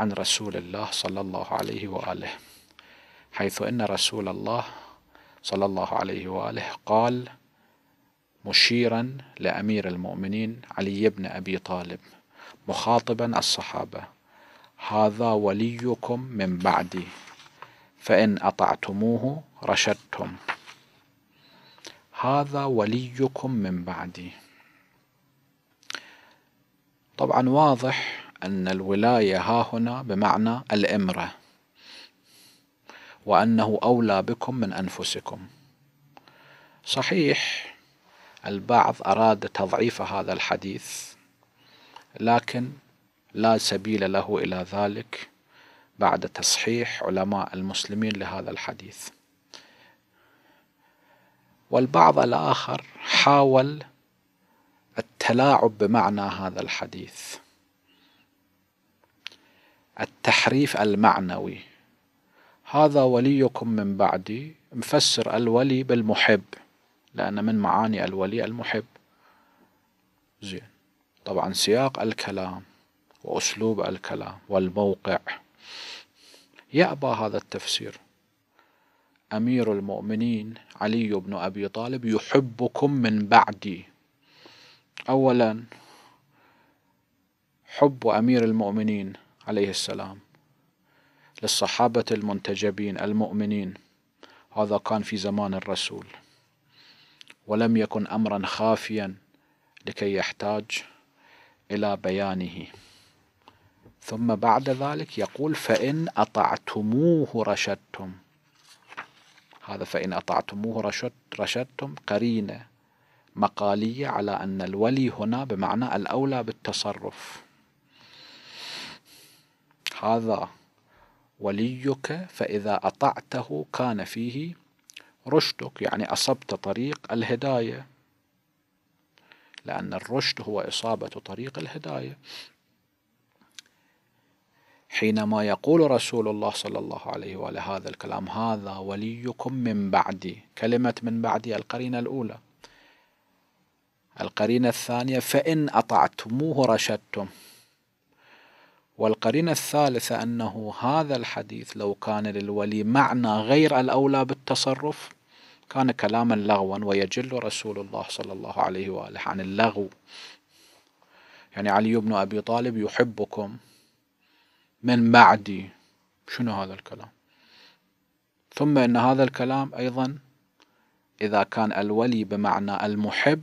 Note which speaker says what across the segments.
Speaker 1: عن رسول الله صلى الله عليه وآله حيث أن رسول الله صلى الله عليه وآله قال مشيرا لأمير المؤمنين علي بن أبي طالب مخاطبا الصحابة هذا وليكم من بعدي فإن أطعتموه رشدتم هذا وليكم من بعدي طبعا واضح أن الولاية ها هنا بمعنى الإمرة وأنه أولى بكم من أنفسكم صحيح البعض أراد تضعيف هذا الحديث لكن لا سبيل له إلى ذلك بعد تصحيح علماء المسلمين لهذا الحديث والبعض الآخر حاول التلاعب بمعنى هذا الحديث التحريف المعنوي هذا وليكم من بعدي مفسر الولي بالمحب لأن من معاني الولي المحب زين طبعا سياق الكلام وأسلوب الكلام والموقع يأبى هذا التفسير أمير المؤمنين علي بن أبي طالب يحبكم من بعدي أولا حب أمير المؤمنين عليه السلام للصحابة المنتجبين المؤمنين هذا كان في زمان الرسول ولم يكن أمرا خافيا لكي يحتاج إلى بيانه ثم بعد ذلك يقول فإن أطعتموه رشدتم هذا فإن أطعتموه رشد رشدتم قرينة مقالية على أن الولي هنا بمعنى الأولى بالتصرف هذا وليك فإذا أطعته كان فيه رشدك يعني أصبت طريق الهداية لأن الرشد هو إصابة طريق الهداية حينما يقول رسول الله صلى الله عليه وآله هذا الكلام هذا وليكم من بعدي كلمة من بعدي القرينة الأولى القرينة الثانية فإن أطعتموه رشدتم والقرينة الثالثة أنه هذا الحديث لو كان للولي معنى غير الأولى بالتصرف كان كلاما لغوا ويجل رسول الله صلى الله عليه وآله عن اللغو يعني علي بن أبي طالب يحبكم من بعدي شنو هذا الكلام ثم إن هذا الكلام أيضا إذا كان الولي بمعنى المحب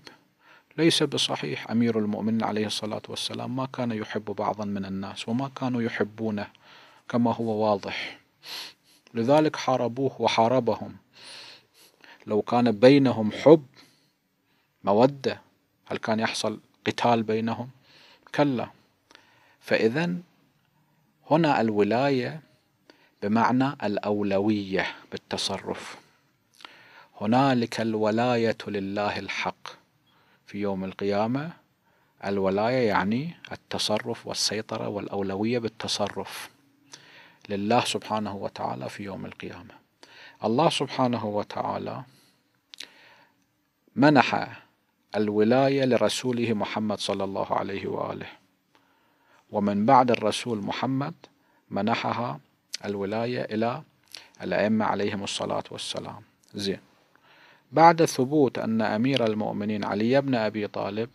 Speaker 1: ليس بصحيح أمير المؤمنين عليه الصلاة والسلام ما كان يحب بعضا من الناس وما كانوا يحبونه كما هو واضح لذلك حاربوه وحاربهم لو كان بينهم حب مودة هل كان يحصل قتال بينهم كلا فإذا هنا الولاية بمعنى الأولوية بالتصرف هنالك الولاية لله الحق في يوم القيامة الولاية يعني التصرف والسيطرة والأولوية بالتصرف لله سبحانه وتعالى في يوم القيامة الله سبحانه وتعالى منح الولاية لرسوله محمد صلى الله عليه وآله ومن بعد الرسول محمد منحها الولاية إلى الأئمة عليهم الصلاة والسلام زين بعد ثبوت أن أمير المؤمنين علي بن أبي طالب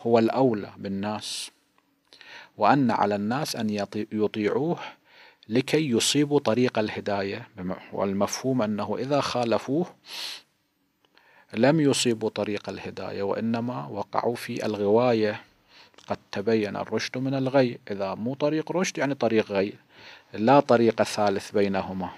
Speaker 1: هو الأولى بالناس وأن على الناس أن يطيعوه لكي يصيبوا طريق الهداية والمفهوم أنه إذا خالفوه لم يصيبوا طريق الهداية وإنما وقعوا في الغواية قد تبين الرشد من الغي إذا مو طريق رشد يعني طريق غي لا طريق ثالث بينهما